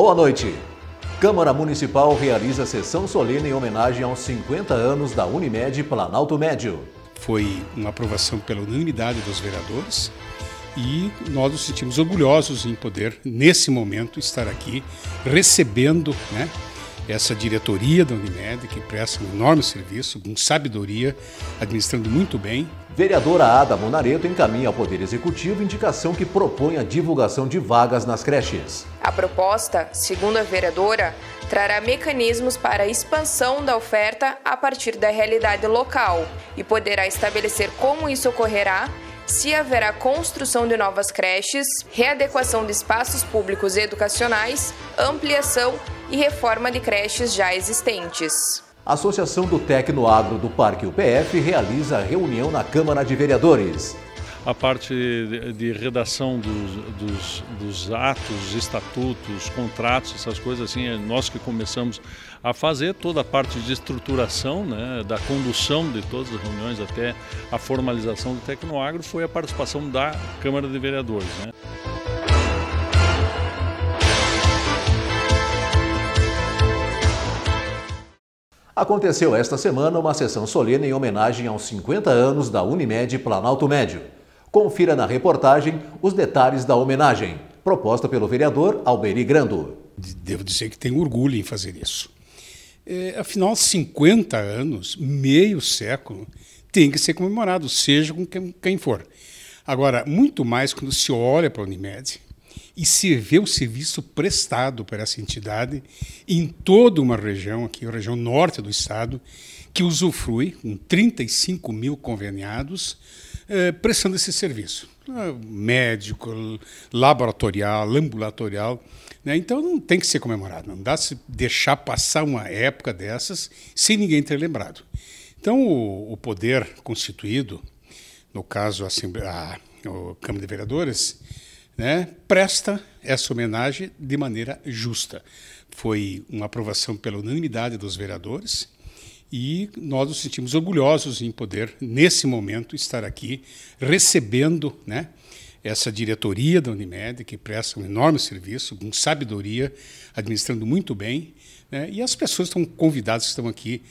Boa noite. Câmara Municipal realiza sessão solene em homenagem aos 50 anos da Unimed Planalto Médio. Foi uma aprovação pela unanimidade dos vereadores e nós nos sentimos orgulhosos em poder, nesse momento, estar aqui recebendo né, essa diretoria da Unimed, que presta um enorme serviço, com sabedoria, administrando muito bem. Vereadora Ada Monareto encaminha ao Poder Executivo indicação que propõe a divulgação de vagas nas creches. A proposta, segundo a vereadora, trará mecanismos para a expansão da oferta a partir da realidade local e poderá estabelecer como isso ocorrerá se haverá construção de novas creches, readequação de espaços públicos educacionais, ampliação e reforma de creches já existentes. A Associação do Tecnoagro do Parque UPF realiza reunião na Câmara de Vereadores. A parte de redação dos, dos, dos, atos, estatutos, contratos, essas coisas assim, é nós que começamos a fazer toda a parte de estruturação, né, da condução de todas as reuniões até a formalização do Tecnoagro, foi a participação da Câmara de Vereadores. Né. aconteceu esta semana uma sessão solene em homenagem aos 50 anos da Unimed Planalto Médio. Confira na reportagem os detalhes da homenagem, proposta pelo vereador Alberi Grando. Devo dizer que tenho orgulho em fazer isso. É, afinal, 50 anos, meio século, tem que ser comemorado, seja com quem for. Agora, muito mais quando se olha para a Unimed e se vê o serviço prestado por essa entidade em toda uma região, aqui a região norte do estado, que usufrui, com 35 mil conveniados, eh, prestando esse serviço. Ah, médico, laboratorial, ambulatorial. Né? Então não tem que ser comemorado, não dá se deixar passar uma época dessas sem ninguém ter lembrado. Então o, o poder constituído, no caso a, a, a Câmara de Vereadores, né, presta essa homenagem de maneira justa. Foi uma aprovação pela unanimidade dos vereadores e nós nos sentimos orgulhosos em poder, nesse momento, estar aqui recebendo né, essa diretoria da Unimed, que presta um enorme serviço, com sabedoria, administrando muito bem, né, e as pessoas estão convidadas estão aqui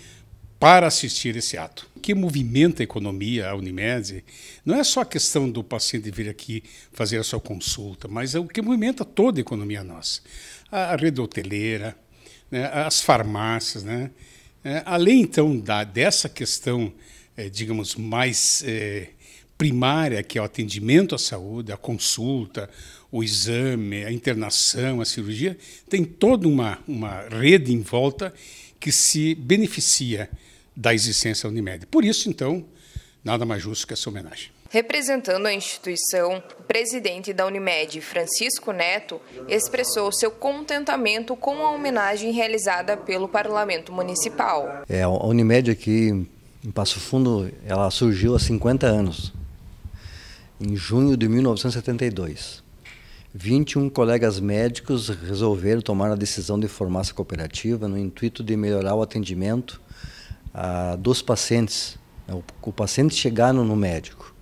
para assistir esse ato que movimenta a economia, a Unimed, não é só a questão do paciente vir aqui fazer a sua consulta, mas é o que movimenta toda a economia nossa. A rede hoteleira, né, as farmácias. Né? É, além, então, da, dessa questão, é, digamos, mais é, primária, que é o atendimento à saúde, a consulta, o exame, a internação, a cirurgia, tem toda uma, uma rede em volta que se beneficia da existência da Unimed. Por isso, então, nada mais justo que essa homenagem. Representando a instituição, o presidente da Unimed, Francisco Neto, expressou seu contentamento com a homenagem realizada pelo Parlamento Municipal. É, a Unimed aqui em Passo Fundo, ela surgiu há 50 anos, em junho de 1972. 21 colegas médicos resolveram tomar a decisão de formar essa cooperativa no intuito de melhorar o atendimento a, dos pacientes, né, o, paciente chegar no, médico.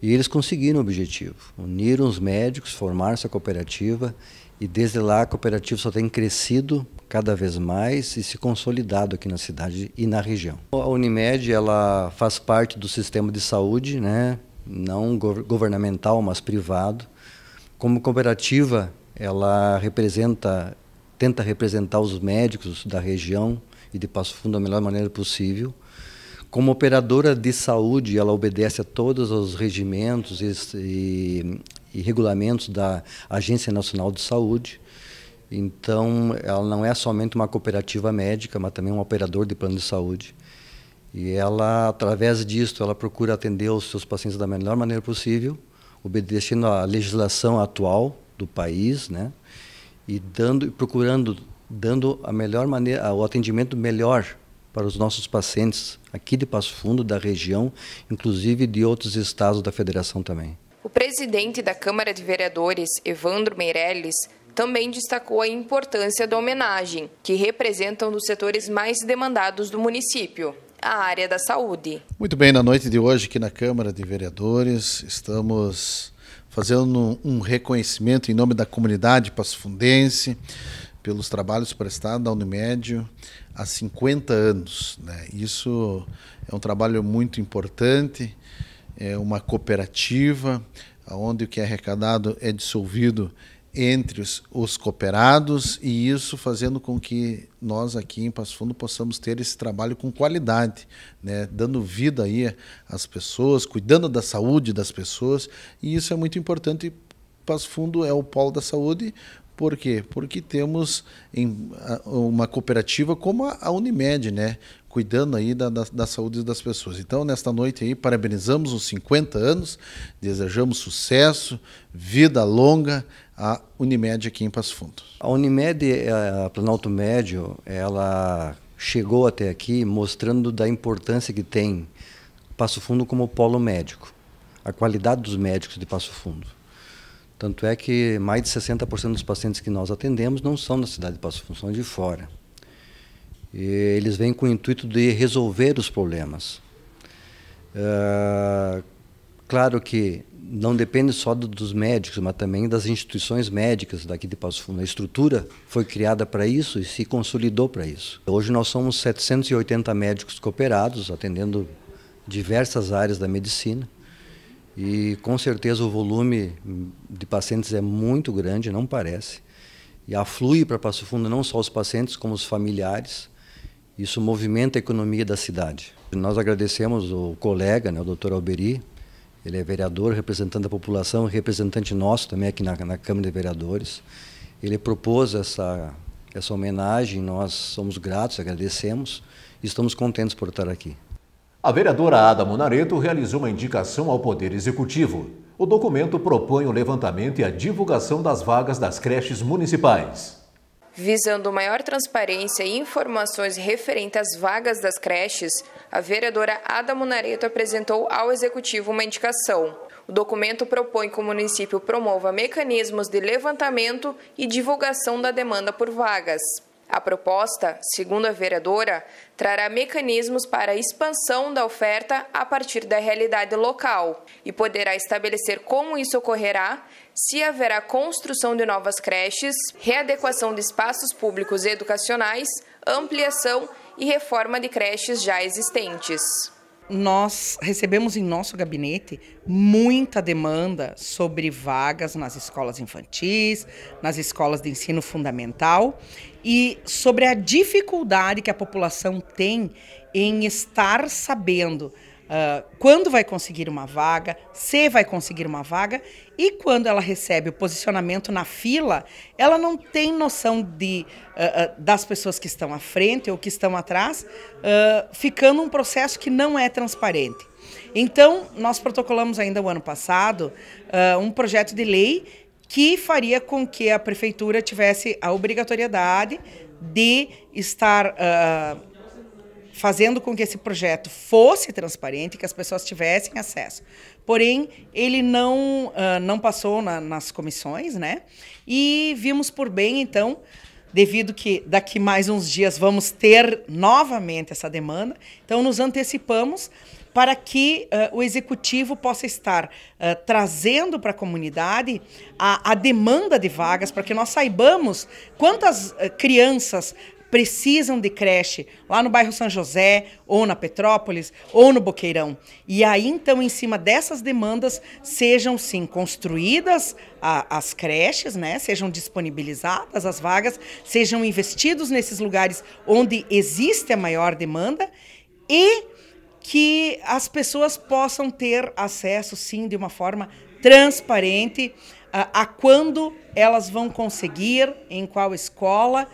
E eles conseguiram o objetivo, uniram os médicos, formaram essa cooperativa e desde lá a cooperativa só tem crescido cada vez mais e se consolidado aqui na cidade e na região. A Unimed ela faz parte do sistema de saúde, né? não governamental, mas privado. Como cooperativa, ela representa, tenta representar os médicos da região, e de Passo Fundo da melhor maneira possível. Como operadora de saúde, ela obedece a todos os regimentos e, e regulamentos da Agência Nacional de Saúde. Então, ela não é somente uma cooperativa médica, mas também um operador de plano de saúde. E ela, através disso, ela procura atender os seus pacientes da melhor maneira possível, obedecendo à legislação atual do país, né? E dando, procurando dando a melhor maneira, o atendimento melhor para os nossos pacientes aqui de Passo Fundo, da região, inclusive de outros estados da federação também. O presidente da Câmara de Vereadores, Evandro Meirelles, também destacou a importância da homenagem, que representa um dos setores mais demandados do município, a área da saúde. Muito bem, na noite de hoje aqui na Câmara de Vereadores, estamos fazendo um reconhecimento em nome da comunidade passofundense, pelos trabalhos prestados à Unimed há 50 anos. Né? Isso é um trabalho muito importante, é uma cooperativa, onde o que é arrecadado é dissolvido entre os, os, cooperados e isso fazendo com que nós aqui em Passo Fundo possamos ter esse trabalho com qualidade, né? dando vida aí às pessoas, cuidando da saúde das pessoas e isso é muito importante. Passo Fundo é o polo da saúde, por quê? Porque temos em, uma cooperativa como a Unimed, né? cuidando aí da, da, da, saúde das pessoas. Então, nesta noite aí, parabenizamos os 50 anos, desejamos sucesso, vida longa à Unimed aqui em Passo Fundo. A Unimed, é, a Planalto Médio, ela chegou até aqui mostrando da importância que tem Passo Fundo como polo médico, a qualidade dos médicos de Passo Fundo. Tanto é que mais de 60% dos pacientes que nós atendemos não são da cidade de Passo Fundo, são de fora. E eles vêm com o intuito de resolver os problemas. Uh, claro que não depende só do, dos médicos, mas também das instituições médicas daqui de Passo Fundo. A estrutura foi criada para isso e se consolidou para isso. Hoje nós somos 780 médicos cooperados, atendendo diversas áreas da medicina. E com certeza o volume de pacientes é muito grande, não parece. E aflui para Passo Fundo não só os pacientes, como os familiares. Isso movimenta a economia da cidade. Nós agradecemos o colega, né, o doutor Alberi, ele é vereador, representante da população, representante nosso também aqui na, na Câmara de Vereadores. Ele propôs essa, essa homenagem, nós somos gratos, agradecemos e estamos contentes por estar aqui. A vereadora Ada Monareto realizou uma indicação ao Poder Executivo. O documento propõe o levantamento e a divulgação das vagas das creches municipais visando maior transparência e informações referentes às vagas das creches, a vereadora Ada Munareto apresentou ao Executivo uma indicação. O documento propõe que o município promova mecanismos de levantamento e divulgação da demanda por vagas. A proposta, segundo a vereadora, trará mecanismos para a expansão da oferta a partir da realidade local e poderá estabelecer como isso ocorrerá, se haverá construção de novas creches, readequação de espaços públicos educacionais, ampliação e reforma de creches já existentes nós recebemos em nosso gabinete muita demanda sobre vagas nas escolas infantis, nas escolas de ensino fundamental e sobre a dificuldade que a população tem em estar sabendo uh, quando vai conseguir uma vaga, se vai conseguir uma vaga, e quando ela recebe o posicionamento na fila, ela não tem noção de, uh, uh, das pessoas que estão à frente ou que estão atrás, ficando um processo que não é transparente. Então, nós protocolamos ainda o ano passado um projeto de lei que faria com que a prefeitura tivesse a obrigatoriedade de estar fazendo com que esse projeto fosse transparente, que as pessoas tivessem acesso. Porém, ele não, uh, não passou na, nas comissões, né? E vimos por bem, então, devido que daqui mais uns dias vamos ter novamente essa demanda, então nos antecipamos para que uh, o executivo possa estar uh, trazendo para a comunidade a, demanda de vagas, para que nós saibamos quantas uh, crianças precisam de creche lá no bairro São José, ou na Petrópolis, ou no Boqueirão. E aí, então, em cima dessas demandas, sejam sim construídas a, as creches, né? sejam disponibilizadas as vagas, sejam investidos nesses lugares onde existe a maior demanda e que as pessoas possam ter acesso, sim, de uma forma transparente a, ah, a quando elas vão conseguir, em qual escola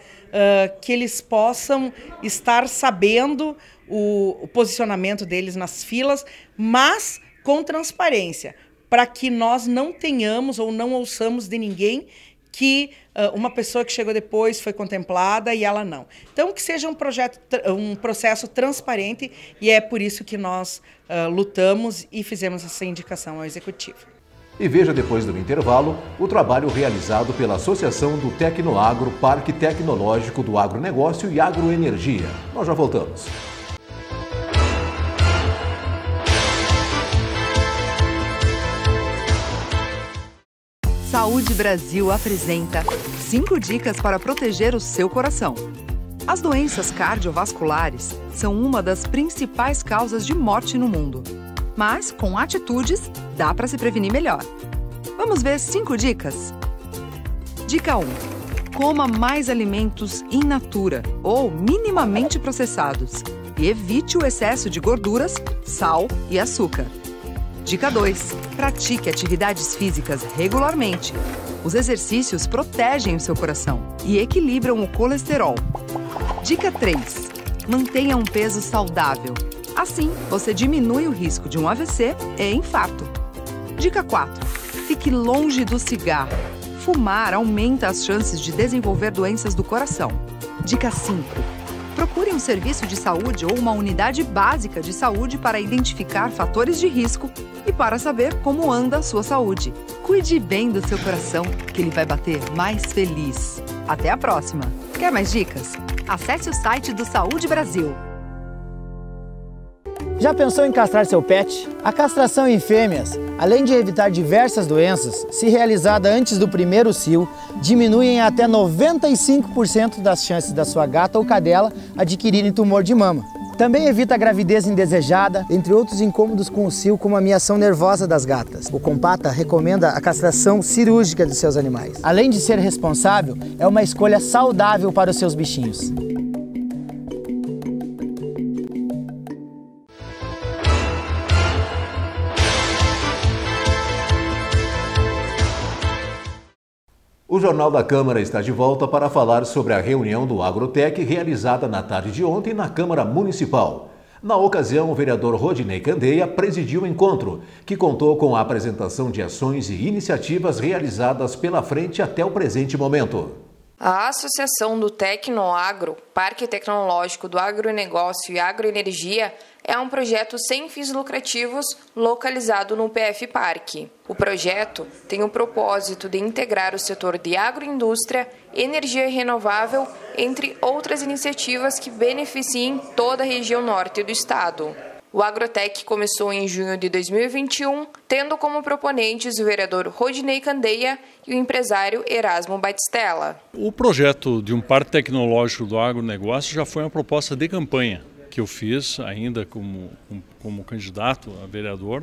que eles possam estar sabendo o, o posicionamento deles nas filas, mas com transparência, para que nós não tenhamos ou não ouçamos de ninguém que uh, uma pessoa que chegou depois foi contemplada e ela não. Então, que seja um, projeto, um processo transparente e é por isso que nós uh, lutamos e fizemos essa indicação ao Executivo. E veja depois do intervalo o trabalho realizado pela Associação do Tecnoagro Parque Tecnológico do Agronegócio e Agroenergia. Nós já voltamos. Saúde Brasil apresenta 5 dicas para proteger o seu coração. As doenças cardiovasculares são uma das principais causas de morte no mundo mas com atitudes dá para se prevenir melhor. Vamos ver cinco dicas. Dica 1. Coma mais alimentos in natura ou minimamente processados e evite o excesso de gorduras, sal e açúcar. Dica 2. Pratique atividades físicas regularmente. Os exercícios protegem o seu coração e equilibram o colesterol. Dica 3. Mantenha um peso saudável Assim, você diminui o risco de um AVC e infarto. Dica 4. Fique longe do cigarro. Fumar aumenta as chances de desenvolver doenças do coração. Dica 5. Procure um serviço de saúde ou uma unidade básica de saúde para identificar fatores de risco e para saber como anda a sua saúde. Cuide bem do seu coração, que ele vai bater mais feliz. Até a próxima! Quer mais dicas? Acesse o site do Saúde Brasil já pensou em castrar seu pet? A castração em fêmeas, além de evitar diversas doenças, se realizada antes do primeiro cio, diminui em até 95% das chances da sua gata ou cadela adquirirem tumor de mama. Também evita a gravidez indesejada, entre outros incômodos com o cio, como a miação nervosa das gatas. O Compata recomenda a castração cirúrgica de seus animais. Além de ser responsável, é uma escolha saudável para os seus bichinhos. Jornal da Câmara está de volta para falar sobre a reunião do Agrotec realizada na tarde de ontem na Câmara Municipal. Na ocasião, o vereador Rodinei Candeia presidiu o encontro, que contou com a apresentação de ações e iniciativas realizadas pela frente até o presente momento. A associação do Tecnoagro, Parque Tecnológico do Agronegócio e Agroenergia, é um projeto sem fins lucrativos localizado no PF Parque. O projeto tem o propósito de integrar o setor de agroindústria, energia renovável, entre outras iniciativas que beneficiem toda a região norte do estado. O Agrotec começou em junho de 2021, tendo como proponentes o vereador Rodinei Candeia e o empresário Erasmo Batistella. O projeto de um parque tecnológico do agronegócio já foi uma proposta de campanha que eu fiz ainda como, como como candidato a vereador.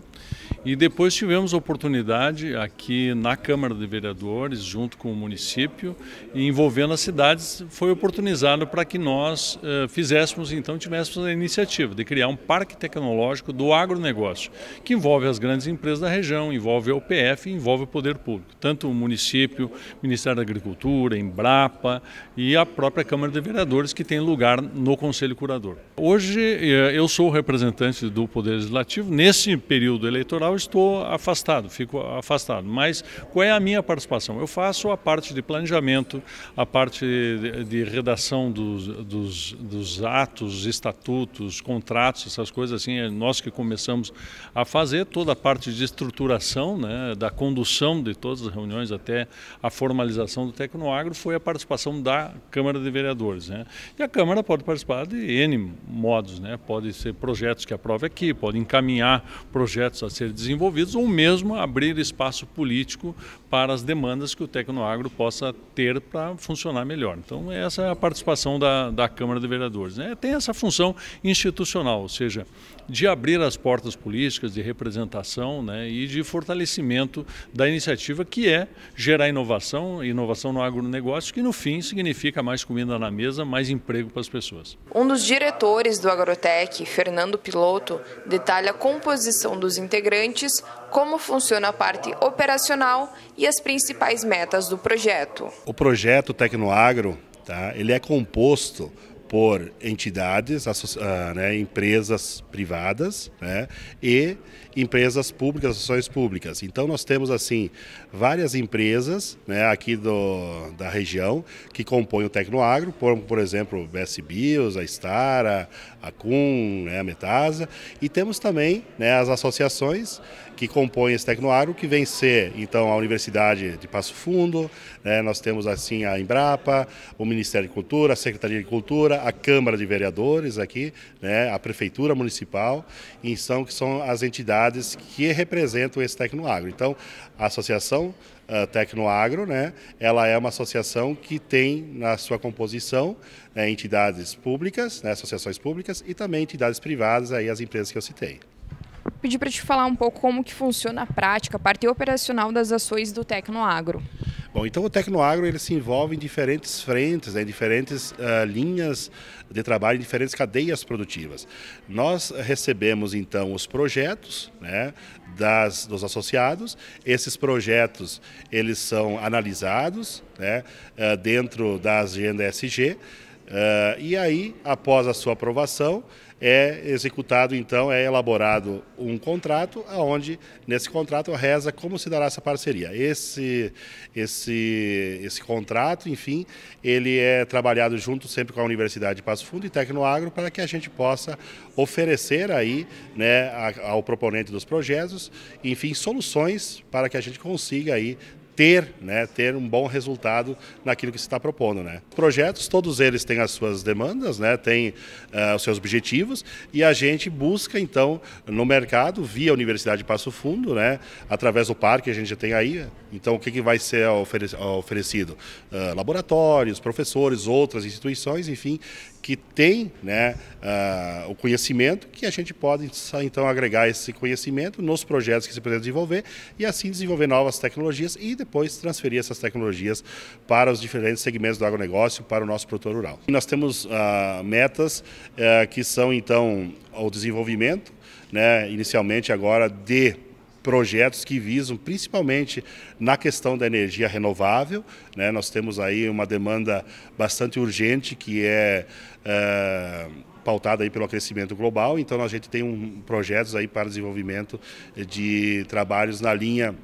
E depois tivemos oportunidade aqui na Câmara de Vereadores, junto com o município, envolvendo as cidades, foi oportunizado para que nós eh, fizéssemos, então, tivéssemos a iniciativa de criar um parque tecnológico do agronegócio, que envolve as grandes empresas da região, envolve a UPF, envolve o poder público, tanto o município, Ministério da Agricultura, Embrapa e a própria Câmara de Vereadores, que tem lugar no Conselho Curador. Hoje eh, eu sou representante do Poder Legislativo. Nesse período eleitoral estou afastado, fico afastado. Mas qual é a minha participação? Eu faço a parte de planejamento, a parte de, de redação dos, dos, dos, atos, estatutos, contratos, essas coisas assim, é nós que começamos a fazer, toda a parte de estruturação, né, da condução de todas as reuniões até a formalização do Tecnoagro foi a participação da Câmara de Vereadores. Né? E a Câmara pode participar de N modos, né? pode ser projetos que aprove aqui, aqui, pode encaminhar projetos a serem desenvolvidos ou mesmo abrir espaço político para as demandas que o Tecnoagro possa ter para funcionar melhor. Então, essa é a participação da, da Câmara de Vereadores. Né? Tem essa função institucional, ou seja, de abrir as portas políticas de representação né, e de fortalecimento da iniciativa que é gerar inovação, inovação no agronegócio, que no fim significa mais comida na mesa, mais emprego para as pessoas. Um dos diretores do Agrotec, Fernando Piloto, detalha a composição dos integrantes, como funciona a parte operacional e as principais metas do projeto. O projeto Tecnoagro, tá, ele é composto por entidades, ah, né, empresas privadas né, e empresas públicas, associações públicas. Então nós temos assim várias empresas né, aqui do, da região que compõem o Tecnoagro, por exemplo BS Bios, a Stara, a CUM, né, a Metasa, e temos também né, as associações que compõem esse Tecnoagro, que vem ser, então, a Universidade de Passo Fundo, né? nós temos, assim, a Embrapa, o Ministério de Cultura, a Secretaria de Cultura, a Câmara de Vereadores aqui, né? a Prefeitura Municipal, e são, que são as entidades que representam esse Tecnoagro. Então, a associação uh, Tecnoagro, né, ela é uma associação que tem na sua composição né, entidades públicas, né, associações públicas e também entidades privadas, aí as empresas que eu citei pedir para te falar um pouco como que funciona a prática, a parte operacional das ações do Tecnoagro. Bom, então o Tecnoagro ele se envolve em diferentes frentes, né, em diferentes uh, linhas de trabalho, em diferentes cadeias produtivas. Nós recebemos então os projetos né, das, dos associados. Esses projetos eles são analisados né, uh, dentro da agenda SG Uh, e aí, após a sua aprovação, é executado, então, é elaborado um contrato, aonde nesse contrato reza como se dará essa parceria. Esse, esse, esse contrato, enfim, ele é trabalhado junto sempre com a Universidade de Passo Fundo e Tecnoagro para que a gente possa oferecer aí, né, ao proponente dos projetos, enfim, soluções para que a gente consiga aí ter, né, ter um bom resultado naquilo que se está propondo. Né. Projetos, todos eles têm as suas demandas, né, têm uh, os seus objetivos e a gente busca, então, no mercado, via Universidade de Passo Fundo, né, através do parque a gente já tem aí, então o que, que vai ser oferecido? Uh, laboratórios, professores, outras instituições, enfim, que tem né, uh, o conhecimento, que a gente pode então agregar esse conhecimento nos projetos que se pretende desenvolver e assim desenvolver novas tecnologias e depois transferir essas tecnologias para os diferentes segmentos do agronegócio, para o nosso produtor rural. E nós temos uh, metas uh, que são então o desenvolvimento, né, inicialmente agora de projetos que visam principalmente na questão da energia renovável. Né? Nós temos aí uma demanda bastante urgente que é, é pautada aí pelo aquecimento global. Então a gente tem um, projetos aí para desenvolvimento de trabalhos na linha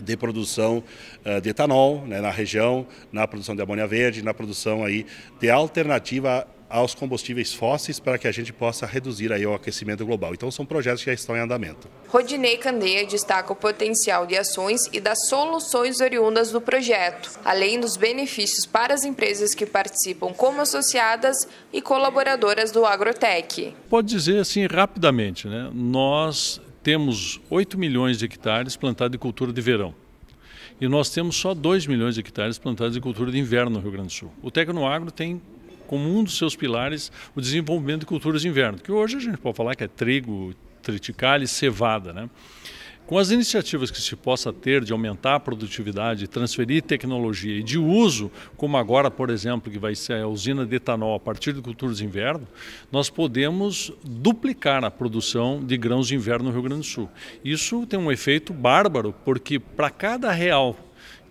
de produção eh, de etanol né, na região, na produção de amônia verde, na produção aí de alternativa aos combustíveis fósseis para que a gente possa reduzir aí o aquecimento global. Então são projetos que já estão em andamento. Rodinei Candeia destaca o potencial de ações e das soluções oriundas do projeto, além dos benefícios para as empresas que participam como associadas e colaboradoras do Agrotec. Pode dizer assim rapidamente, né? Nós temos 8 milhões de hectares plantados de cultura de verão. E nós temos só 2 milhões de hectares plantados de cultura de inverno no Rio Grande do Sul. O Tecnoagro tem como um dos seus pilares o desenvolvimento de culturas de inverno, que hoje a gente pode falar que é trigo, triticale, cevada, né? Com as iniciativas que se possa ter de aumentar a produtividade, transferir tecnologia e de uso, como agora, por exemplo, que vai ser a usina de etanol a partir de culturas de inverno, nós podemos duplicar a produção de grãos de inverno no Rio Grande do Sul. Isso tem um efeito bárbaro, porque para cada real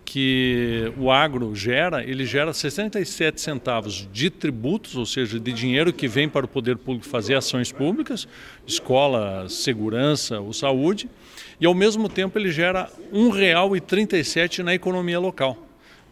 que o agro gera, ele gera 67 centavos de tributos, ou seja, de dinheiro que vem para o poder público fazer ações públicas, escola, segurança ou saúde, e ao mesmo tempo ele gera R$ 1,37 na economia local.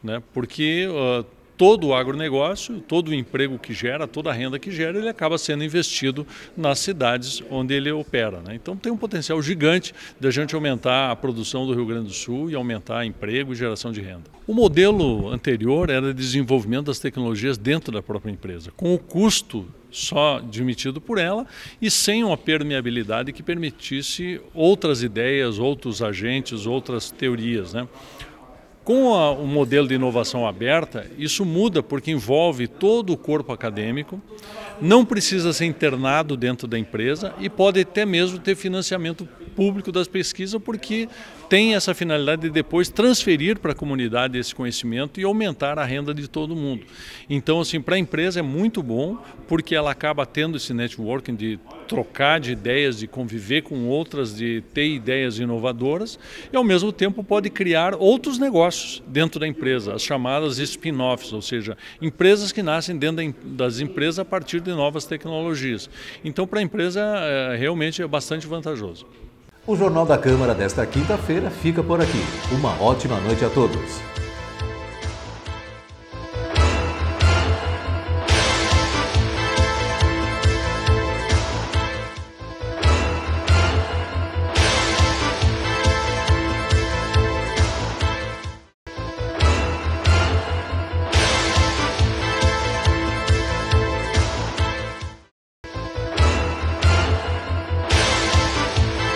Né? Porque uh, todo o agronegócio, todo o emprego que gera, toda a renda que gera, ele acaba sendo investido nas cidades onde ele opera. Né? Então tem um potencial gigante da gente aumentar a produção do Rio Grande do Sul e aumentar emprego e geração de renda. O modelo anterior era desenvolvimento das tecnologias dentro da própria empresa, com o custo só admitido por ela e sem uma permeabilidade que permitisse outras ideias, outros agentes, outras teorias. Né? Com a, o modelo de inovação aberta, isso muda porque envolve todo o corpo acadêmico, não precisa ser internado dentro da empresa e pode até mesmo ter financiamento público das pesquisas, porque tem essa finalidade de depois transferir para a comunidade esse conhecimento e aumentar a renda de todo mundo. Então, assim, para a empresa é muito bom, porque ela acaba tendo esse networking de trocar de ideias, de conviver com outras, de ter ideias inovadoras e, ao mesmo tempo, pode criar outros negócios dentro da empresa, as chamadas spin-offs, ou seja, empresas que nascem dentro das empresas a partir de novas tecnologias. Então, para a empresa, é, realmente é bastante vantajoso. O Jornal da Câmara desta quinta-feira fica por aqui. Uma ótima noite a todos.